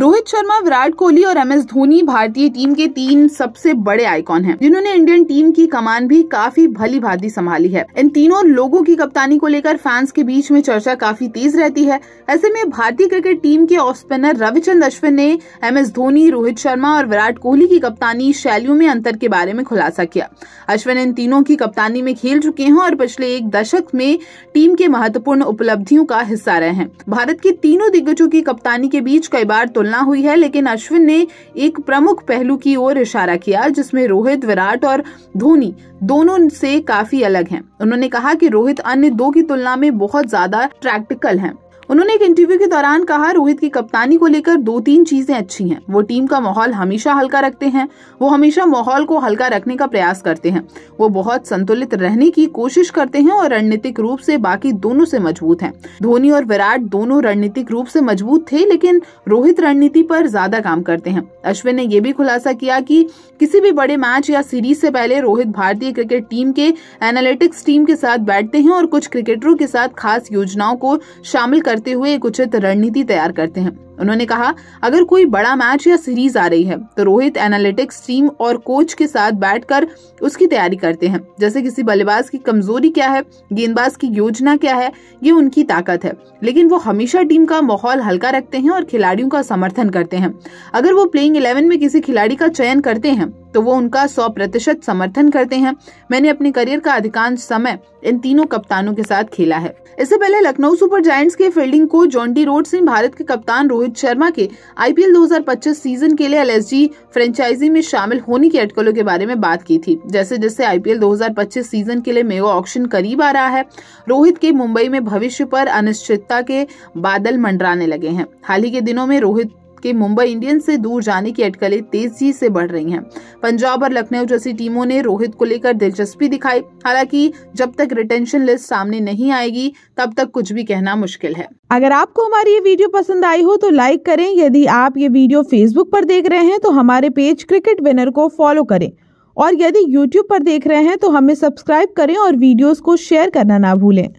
रोहित शर्मा विराट कोहली और M S Dhoni भारतीय team के तीन सबसे बड़े आइकॉन हैं जिन्होंने इंडियन टीम की कमान भी काफी भली भांति संभाली है इन तीनों लोगों की कप्तानी को लेकर फैंस के बीच में चर्चा काफी तेज रहती है ऐसे में भारतीय क्रिकेट टीम के ऑफ स्पिनर रविचंद अश्विन ने एम एस धोनी रोहित शर्मा और विराट कोहली की कप्तानी शैलियों में अंतर के बारे में खुलासा किया अश्विन इन तीनों की कप्तानी में खेल चुके हैं और पिछले एक दशक में टीम के महत्वपूर्ण उपलब्धियों का हिस्सा रहे हैं भारत के तीनों दिग्गजों की कप्तानी के बीच कई बार तुलना तुलना हुई है लेकिन अश्विन ने एक प्रमुख पहलू की ओर इशारा किया जिसमें रोहित विराट और धोनी दोनों से काफी अलग हैं उन्होंने कहा कि रोहित अन्य दो की तुलना में बहुत ज्यादा प्रैक्टिकल हैं उन्होंने एक इंटरव्यू के दौरान कहा रोहित की कप्तानी को लेकर दो तीन चीजें अच्छी हैं वो टीम का माहौल हमेशा हल्का रखते हैं वो हमेशा माहौल को हल्का रखने का प्रयास करते हैं वो बहुत संतुलित रहने की कोशिश करते हैं और रणनीतिक रूप से बाकी दोनों से मजबूत हैं धोनी और विराट दोनों रणनीतिक रूप से मजबूत थे लेकिन रोहित रणनीति पर ज्यादा काम करते हैं अश्विन ने यह भी खुलासा किया कि किसी भी बड़े मैच या सीरीज से पहले रोहित भारतीय क्रिकेट टीम के एनालिटिक्स टीम के साथ बैठते हैं और कुछ क्रिकेटरों के साथ खास योजनाओं को शामिल कर करते हुए एक उचित रणनीति तैयार करते हैं उन्होंने कहा अगर कोई बड़ा मैच या सीरीज आ रही है तो रोहित एनालिटिक्स टीम और कोच के साथ बैठकर उसकी तैयारी करते हैं जैसे किसी बल्लेबाज की कमजोरी क्या है गेंदबाज की योजना क्या है ये उनकी ताकत है लेकिन वो हमेशा टीम का माहौल हल्का रखते हैं और खिलाड़ियों का समर्थन करते हैं अगर वो प्लेइंग इलेवन में किसी खिलाड़ी का चयन करते हैं तो वो उनका सौ प्रतिशत समर्थन करते हैं मैंने अपने करियर का अधिकांश समय इन तीनों कप्तानों के साथ खेला है इससे पहले लखनऊ सुपर जायंट्स के फील्डिंग कोच जॉन्टी रोड से भारत के कप्तान रोहित रोहित शर्मा के आईपीएल 2025 सीजन के लिए एलएसजी फ्रेंचाइजी में शामिल होने की अटकलों के बारे में बात की थी जैसे जैसे आईपीएल 2025 सीजन के लिए मेगा ऑक्शन करीब आ रहा है रोहित के मुंबई में भविष्य पर अनिश्चितता के बादल मंडराने लगे हैं हाल ही के दिनों में रोहित के मुंबई इंडियंस से दूर जाने की अटकलें तेजी से बढ़ रही हैं पंजाब और लखनऊ जैसी टीमों ने रोहित को लेकर दिलचस्पी दिखाई हालांकि जब तक रिटेंशन लिस्ट सामने नहीं आएगी तब तक कुछ भी कहना मुश्किल है अगर आपको हमारी ये वीडियो पसंद आई हो तो लाइक करें यदि आप ये वीडियो फेसबुक पर देख रहे हैं तो हमारे पेज क्रिकेट विनर को फॉलो करें और यदि यूट्यूब पर देख रहे हैं तो हमें सब्सक्राइब करें और वीडियोस को शेयर करना ना भूलें